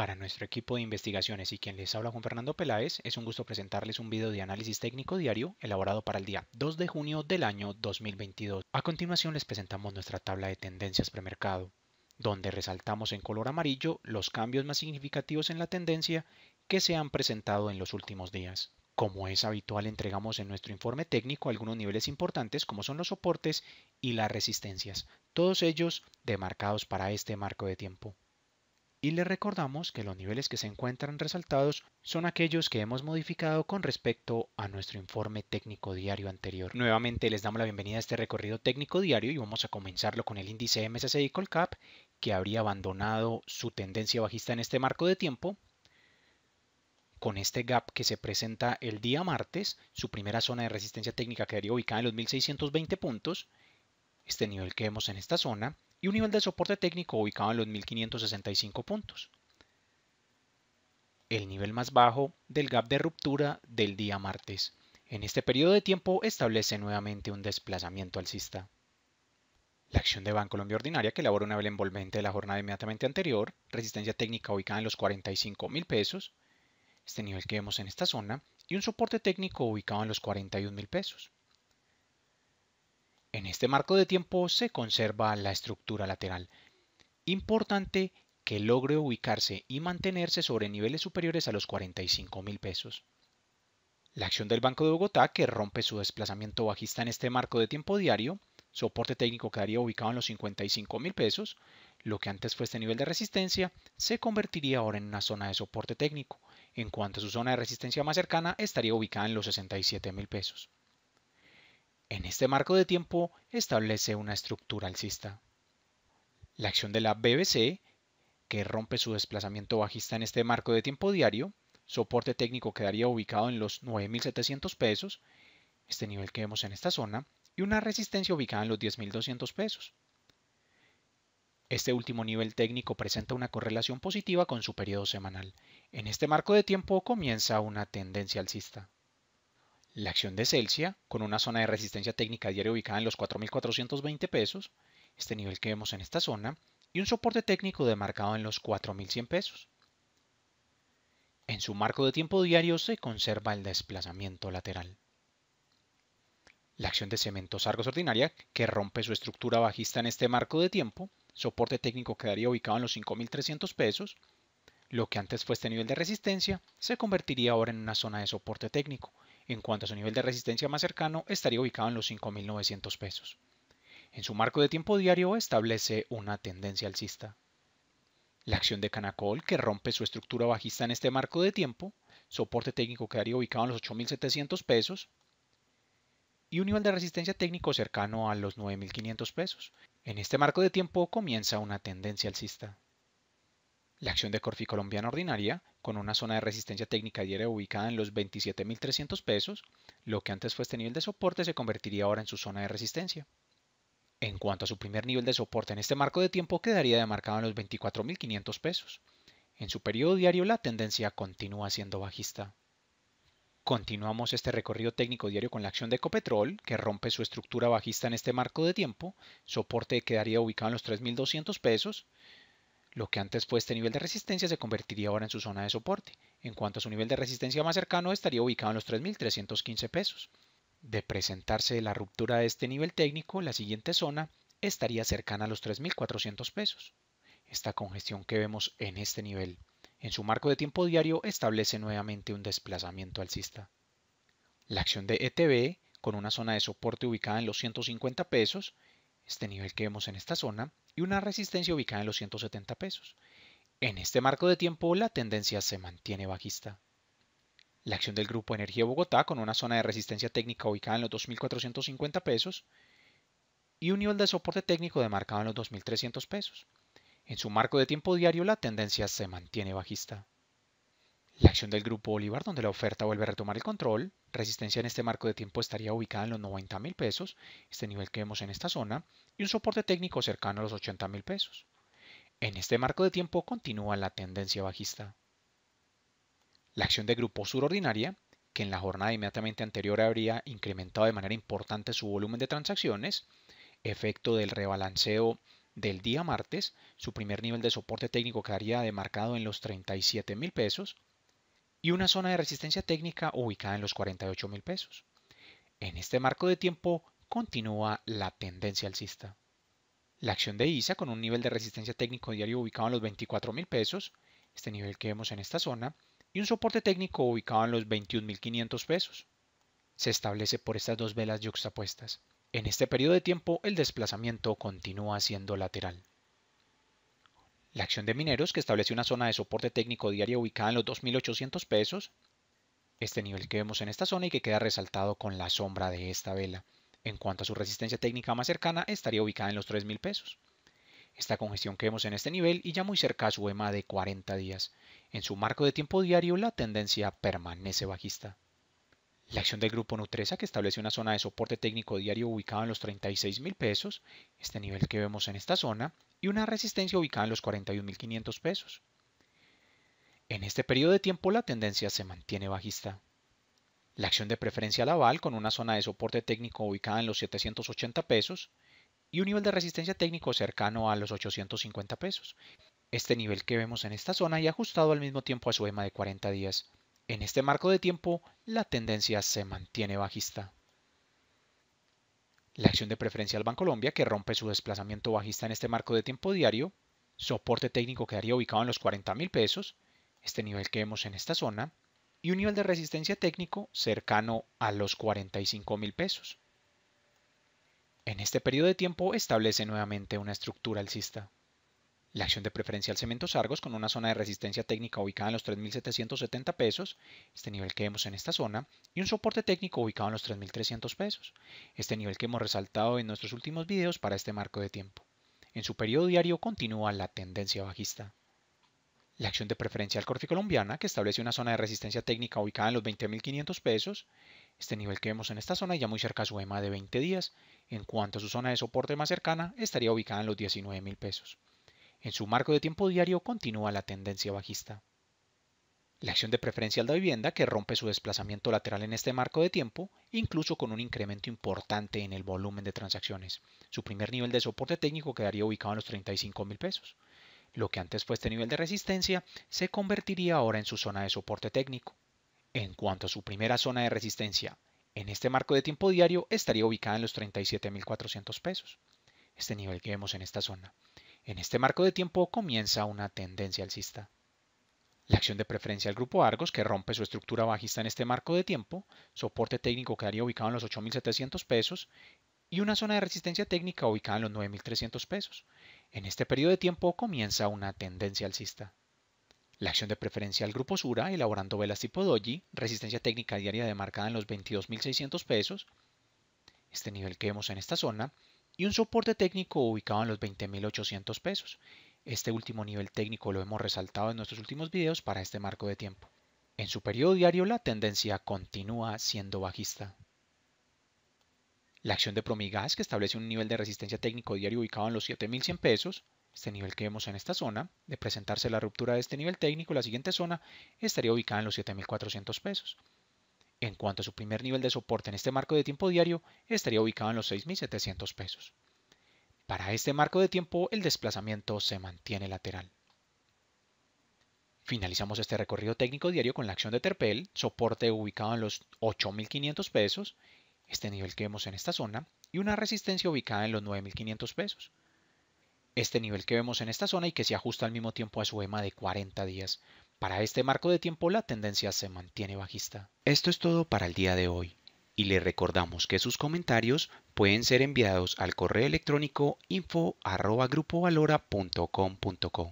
Para nuestro equipo de investigaciones y quien les habla con Fernando Peláez, es un gusto presentarles un video de análisis técnico diario elaborado para el día 2 de junio del año 2022. A continuación les presentamos nuestra tabla de tendencias premercado, donde resaltamos en color amarillo los cambios más significativos en la tendencia que se han presentado en los últimos días. Como es habitual, entregamos en nuestro informe técnico algunos niveles importantes como son los soportes y las resistencias, todos ellos demarcados para este marco de tiempo y le recordamos que los niveles que se encuentran resaltados son aquellos que hemos modificado con respecto a nuestro informe técnico diario anterior. Nuevamente les damos la bienvenida a este recorrido técnico diario y vamos a comenzarlo con el índice MSCI Colcap que habría abandonado su tendencia bajista en este marco de tiempo con este gap que se presenta el día martes, su primera zona de resistencia técnica quedaría ubicada en los 1620 puntos, este nivel que vemos en esta zona, y un nivel de soporte técnico ubicado en los 1565 puntos, el nivel más bajo del gap de ruptura del día martes. En este periodo de tiempo establece nuevamente un desplazamiento alcista. La acción de Bancolombia Ordinaria, que elabora una envolvente de la jornada inmediatamente anterior, resistencia técnica ubicada en los 45 mil pesos, este nivel que vemos en esta zona, y un soporte técnico ubicado en los 41 mil pesos. En este marco de tiempo se conserva la estructura lateral. Importante que logre ubicarse y mantenerse sobre niveles superiores a los 45 mil pesos. La acción del Banco de Bogotá, que rompe su desplazamiento bajista en este marco de tiempo diario, soporte técnico quedaría ubicado en los 55 mil pesos, lo que antes fue este nivel de resistencia, se convertiría ahora en una zona de soporte técnico. En cuanto a su zona de resistencia más cercana, estaría ubicada en los 67 mil pesos. En este marco de tiempo establece una estructura alcista. La acción de la BBC, que rompe su desplazamiento bajista en este marco de tiempo diario, soporte técnico quedaría ubicado en los 9.700 pesos, este nivel que vemos en esta zona, y una resistencia ubicada en los 10.200 pesos. Este último nivel técnico presenta una correlación positiva con su periodo semanal. En este marco de tiempo comienza una tendencia alcista la acción de Celsia, con una zona de resistencia técnica diaria ubicada en los 4.420 pesos, este nivel que vemos en esta zona, y un soporte técnico demarcado en los 4.100 pesos. En su marco de tiempo diario se conserva el desplazamiento lateral. La acción de cementos Argos ordinaria, que rompe su estructura bajista en este marco de tiempo, soporte técnico quedaría ubicado en los 5.300 pesos, lo que antes fue este nivel de resistencia se convertiría ahora en una zona de soporte técnico, en cuanto a su nivel de resistencia más cercano, estaría ubicado en los 5.900 pesos. En su marco de tiempo diario establece una tendencia alcista. La acción de Canacol, que rompe su estructura bajista en este marco de tiempo, soporte técnico quedaría ubicado en los 8.700 pesos y un nivel de resistencia técnico cercano a los 9.500 pesos. En este marco de tiempo comienza una tendencia alcista. La acción de Corfi Colombiana Ordinaria, con una zona de resistencia técnica diaria ubicada en los 27.300 pesos, lo que antes fue este nivel de soporte se convertiría ahora en su zona de resistencia. En cuanto a su primer nivel de soporte en este marco de tiempo, quedaría demarcado en los 24.500 pesos. En su periodo diario la tendencia continúa siendo bajista. Continuamos este recorrido técnico diario con la acción de Ecopetrol, que rompe su estructura bajista en este marco de tiempo, soporte quedaría ubicado en los 3.200 pesos, lo que antes fue este nivel de resistencia se convertiría ahora en su zona de soporte. En cuanto a su nivel de resistencia más cercano, estaría ubicado en los 3.315 pesos. De presentarse la ruptura de este nivel técnico, la siguiente zona estaría cercana a los 3.400 pesos. Esta congestión que vemos en este nivel, en su marco de tiempo diario, establece nuevamente un desplazamiento alcista. La acción de ETB, con una zona de soporte ubicada en los 150 pesos, este nivel que vemos en esta zona, y una resistencia ubicada en los 170 pesos. En este marco de tiempo la tendencia se mantiene bajista. La acción del Grupo Energía Bogotá con una zona de resistencia técnica ubicada en los 2.450 pesos y un nivel de soporte técnico demarcado en los 2.300 pesos. En su marco de tiempo diario la tendencia se mantiene bajista. La acción del Grupo Bolívar, donde la oferta vuelve a retomar el control, resistencia en este marco de tiempo estaría ubicada en los 90 mil pesos, este nivel que vemos en esta zona, y un soporte técnico cercano a los 80 mil pesos. En este marco de tiempo continúa la tendencia bajista. La acción de Grupo Sur Ordinaria, que en la jornada inmediatamente anterior habría incrementado de manera importante su volumen de transacciones, efecto del rebalanceo del día martes, su primer nivel de soporte técnico quedaría demarcado en los 37 mil pesos, y una zona de resistencia técnica ubicada en los 48 mil pesos. En este marco de tiempo continúa la tendencia alcista. La acción de ISA con un nivel de resistencia técnico diario ubicado en los 24 mil pesos, este nivel que vemos en esta zona, y un soporte técnico ubicado en los 21.500 pesos. Se establece por estas dos velas yuxtapuestas. En este periodo de tiempo el desplazamiento continúa siendo lateral la acción de mineros, que establece una zona de soporte técnico diario ubicada en los 2.800 pesos, este nivel que vemos en esta zona y que queda resaltado con la sombra de esta vela. En cuanto a su resistencia técnica más cercana, estaría ubicada en los 3.000 pesos. Esta congestión que vemos en este nivel y ya muy cerca a su EMA de 40 días. En su marco de tiempo diario, la tendencia permanece bajista. La acción del Grupo Nutresa, que establece una zona de soporte técnico diario ubicada en los 36 mil pesos, este nivel que vemos en esta zona, y una resistencia ubicada en los 41.500 pesos. En este periodo de tiempo la tendencia se mantiene bajista. La acción de preferencia Laval con una zona de soporte técnico ubicada en los 780 pesos y un nivel de resistencia técnico cercano a los 850 pesos. Este nivel que vemos en esta zona y ajustado al mismo tiempo a su EMA de 40 días. En este marco de tiempo, la tendencia se mantiene bajista. La acción de preferencia al Colombia, que rompe su desplazamiento bajista en este marco de tiempo diario, soporte técnico quedaría ubicado en los $40,000, pesos, este nivel que vemos en esta zona, y un nivel de resistencia técnico cercano a los $45,000. pesos. En este periodo de tiempo establece nuevamente una estructura alcista la acción de preferencial cemento Argos con una zona de resistencia técnica ubicada en los 3.770 pesos, este nivel que vemos en esta zona, y un soporte técnico ubicado en los 3.300 pesos, este nivel que hemos resaltado en nuestros últimos videos para este marco de tiempo. En su periodo diario continúa la tendencia bajista. La acción de al corte Colombiana, que establece una zona de resistencia técnica ubicada en los 20.500 pesos, este nivel que vemos en esta zona ya muy cerca a su EMA de 20 días, en cuanto a su zona de soporte más cercana estaría ubicada en los 19.000 pesos. En su marco de tiempo diario continúa la tendencia bajista. La acción de preferencia de vivienda, que rompe su desplazamiento lateral en este marco de tiempo, incluso con un incremento importante en el volumen de transacciones. Su primer nivel de soporte técnico quedaría ubicado en los 35 mil pesos. Lo que antes fue este nivel de resistencia se convertiría ahora en su zona de soporte técnico. En cuanto a su primera zona de resistencia, en este marco de tiempo diario estaría ubicada en los 37.400 pesos. Este nivel que vemos en esta zona. En este marco de tiempo comienza una tendencia alcista. La acción de preferencia al grupo Argos, que rompe su estructura bajista en este marco de tiempo, soporte técnico quedaría ubicado en los 8.700 pesos y una zona de resistencia técnica ubicada en los 9.300 pesos. En este periodo de tiempo comienza una tendencia alcista. La acción de preferencia al grupo Sura, elaborando velas tipo Doji, resistencia técnica diaria demarcada en los 22.600 pesos. Este nivel que vemos en esta zona y un soporte técnico ubicado en los 20.800 pesos. Este último nivel técnico lo hemos resaltado en nuestros últimos videos para este marco de tiempo. En su periodo diario la tendencia continúa siendo bajista. La acción de Promigas, que establece un nivel de resistencia técnico diario ubicado en los 7.100 pesos, este nivel que vemos en esta zona, de presentarse la ruptura de este nivel técnico, la siguiente zona estaría ubicada en los 7.400 pesos. En cuanto a su primer nivel de soporte en este marco de tiempo diario, estaría ubicado en los 6.700 pesos. Para este marco de tiempo, el desplazamiento se mantiene lateral. Finalizamos este recorrido técnico diario con la acción de Terpel, soporte ubicado en los 8.500 pesos, este nivel que vemos en esta zona, y una resistencia ubicada en los 9.500 pesos. Este nivel que vemos en esta zona y que se ajusta al mismo tiempo a su EMA de 40 días, para este marco de tiempo la tendencia se mantiene bajista. Esto es todo para el día de hoy y le recordamos que sus comentarios pueden ser enviados al correo electrónico info@grupovalora.com.co.